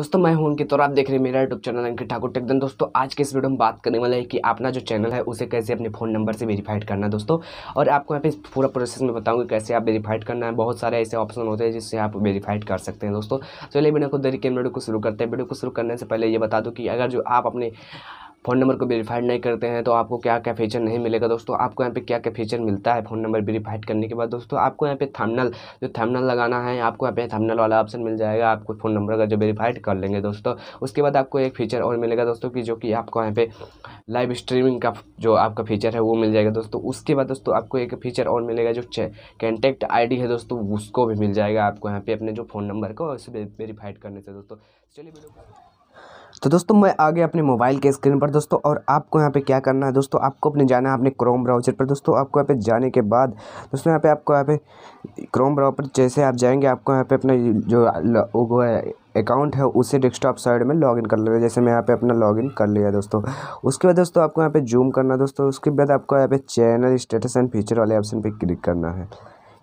दोस्तों मैं हूं अंकित और आप देख रहे हैं मेरा यूट्यूब चैनल अंकित ठाकुर टेकदन दोस्तों आज के इस वीडियो में बात करने वाले है कि अपना जो चैनल है उसे कैसे अपने फ़ोन नंबर से वेरीफाइड करना है दोस्तों और आपको यहाँ पे पूरा प्रोसेस में बताऊंगा कैसे आप वेरीफाइड करना है बहुत सारे ऐसे ऑप्शन होते हैं जिससे आप वेरीफाइड कर सकते हैं दोस्तों चलिए बिना को देरी के वीडियो को शुरू करते हैं वीडियो को शुरू करने से पहले ये बता दूँ कि अगर जो आप अपने फ़ोन नंबर को वेरीफाइड नहीं करते हैं तो आपको क्या क्या फीचर नहीं मिलेगा दोस्तों आपको यहाँ पे क्या क्या फीचर मिलता है फ़ोन नंबर वेरीफाइड करने के बाद दोस्तों आपको यहाँ पे थंबनेल जो थंबनेल लगाना है आपको यहाँ पे थंबनेल वाला ऑप्शन मिल जाएगा आपको फ़ोन नंबर का जो वेरीफाइड कर लेंगे दोस्तों उसके बाद आपको एक फीचर और मिलेगा दोस्तों की जो कि आपको यहाँ पे लाइव स्ट्रीमिंग का जो आपका फीचर है वो मिल जाएगा दोस्तों उसके बाद दोस्तों आपको एक फीचर और मिलेगा जो कॉन्टैक्ट आई है दोस्तों उसको भी मिल जाएगा आपको यहाँ पे अपने जो फ़ोन नंबर को वेरीफाइड करने से दोस्तों चलिए तो दोस्तों मैं आ गया अपने मोबाइल के स्क्रीन पर दोस्तों और आपको यहाँ पे क्या करना है दोस्तों आपको अपने जाना है अपने क्रोम ब्राउजर पर दोस्तों आपको यहाँ पे जाने के बाद दोस्तों यहाँ पे आपको यहाँ पे क्रोम ब्राउजर पर जैसे आप जाएंगे आपको यहाँ पे अपना जो वो है अकाउंट है उसे डेस्कटॉप साइड में लॉगिन कर लेना जैसे मैं यहाँ पे अपना लॉगिन कर लिया दोस्तों उसके बाद दोस्तों आपको यहाँ पे जूम करना दोस्तों उसके बाद आपको यहाँ पे चैनल स्टेटस एंड फीचर वाले ऑप्शन पे क्लिक करना है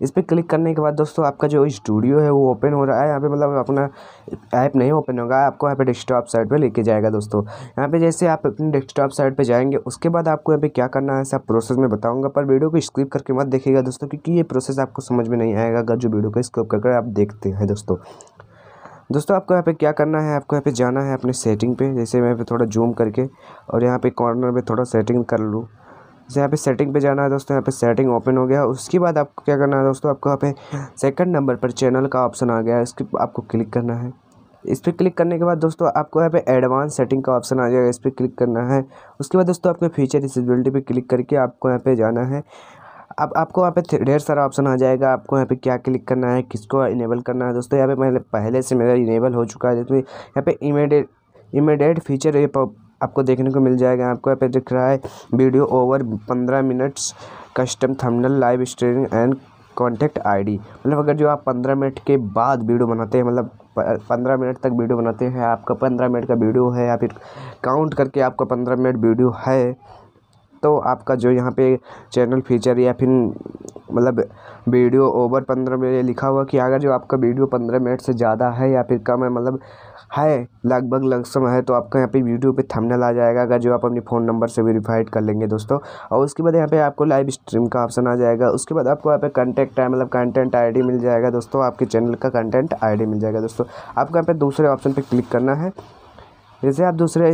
इस पर क्लिक करने के बाद दोस्तों आपका जो स्टूडियो है वो ओपन हो रहा है यहाँ पे मतलब अपना ऐप नहीं ओपन होगा आपको यहाँ पे डेस्कटॉप साइड पे लेके जाएगा दोस्तों यहाँ पे जैसे आप अपने डेस्कटॉप साइड पे जाएंगे उसके बाद आपको यहाँ पे क्या करना है सब प्रोसेस में बताऊँगा पर वीडियो को स्क्रिप करके मत देखेगा दोस्तों क्योंकि ये प्रोसेस आपको समझ में नहीं आएगा अगर जो वीडियो को स्क्रिप करके आप देखते हैं दोस्तों दोस्तों आपको यहाँ पे क्या करना है आपको यहाँ पे जाना है अपने सेटिंग पे जैसे मैं पे थोड़ा जूम करके और यहाँ पे कॉर्नर में थोड़ा सेटिंग कर लूँ जैसे यहाँ पे सेटिंग पे जाना है दोस्तों यहाँ पे सेटिंग ओपन हो गया उसके बाद आपको क्या करना है दोस्तों आपको यहाँ पे सेकंड नंबर पर चैनल का ऑप्शन आ गया है इसके आपको क्लिक करना है इस पर क्लिक करने के बाद दोस्तों आपको यहाँ पे एडवांस सेटिंग का ऑप्शन आ जाएगा इस पर क्लिक करना है उसके बाद दोस्तों आपको फीचर डिसबिलिटी पर क्लिक करके आपको यहाँ पे जाना है अब आपको यहाँ पे ढेर सारा ऑप्शन आ जाएगा आपको यहाँ पे क्या क्लिक करना है किसको इनेबल करना है दोस्तों यहाँ पे मैंने पहले से मेरा इनेबल हो चुका है जिसमें यहाँ पे इमीडिएट इमीडिएट फीचर आपको देखने को मिल जाएगा आपको यहाँ पे दिख रहा है वीडियो ओवर पंद्रह minutes custom thumbnail live streaming and contact ID मतलब अगर जो आप पंद्रह मिनट के बाद वीडियो बनाते हैं मतलब पंद्रह मिनट तक वीडियो बनाते हैं आपका पंद्रह मिनट का वीडियो है या फिर काउंट करके आपका पंद्रह मिनट वीडियो है तो आपका जो यहाँ पे चैनल फीचर या फिर मतलब वीडियो ओवर पंद्रह मिनट लिखा हुआ कि अगर जो आपका वीडियो पंद्रह मिनट से ज़्यादा है या फिर कम है मतलब है लगभग लगसम है तो आपका यहाँ पे वीडियो पे थंबनेल आ जाएगा अगर जो आप अपने फ़ोन नंबर से वेरीफाइड कर लेंगे दोस्तों और उसके बाद यहाँ पे आपको लाइव स्ट्रीम का ऑप्शन आ जाएगा उसके बाद आपको यहाँ पे कंटेंट है मतलब कंटेंट आईडी मिल जाएगा दोस्तों आपके चैनल का कंटेंट आईडी मिल जाएगा दोस्तों आपको यहाँ पर दूसरे ऑप्शन पर क्लिक करना है जैसे आप दूसरे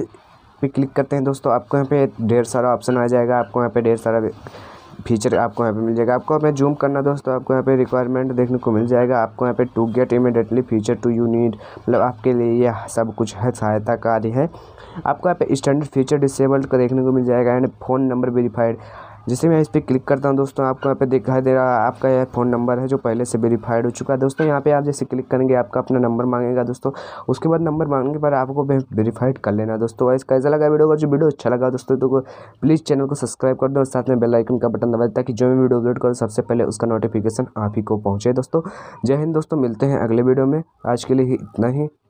पे क्लिक करते हैं दोस्तों आपको यहाँ पे ढेर सारा ऑप्शन आ जाएगा आपको यहाँ पे ढेर सारा फीचर आपको यहाँ पे मिल जाएगा आपको यहाँ पे जूम करना दोस्तों आपको यहाँ पे रिक्वायरमेंट देखने को मिल जाएगा आपको यहाँ पे to get immediately feature to you need मतलब आपके लिए यह सब कुछ है सहायता कार्य है आपको यहाँ पे स्टैंडर्ड फीचर डिसेबल्ड का देखने को मिल जाएगा एंड फ़ोन नंबर वेरीफाइड जैसे मैं इस पर क्लिक करता हूँ दोस्तों आपको यहाँ पे दिखाई दे रहा है आपका यह फ़ोन नंबर है जो पहले से वेरीफाइड हो चुका है दोस्तों यहाँ पे आप जैसे क्लिक करेंगे आपका अपना नंबर मांगेगा दोस्तों उसके बाद नंबर मांगने पर आपको वेरीफाइड कर लेना दोस्तों ऐसा कैसा लगा वीडियो का जो वीडियो अच्छा लगा दोस्तों तो प्लीज़ चैनल को सब्सक्राइब कर दो और साथ में बेलाइकन का बटन दबाए ताकि जो भी वीडियो अपलोड करो सबसे पहले उसका नोटिफिकेशन आप ही को पहुँचे दोस्तों जय हिंद दोस्तों मिलते हैं अगले वीडियो में आज के लिए इतना ही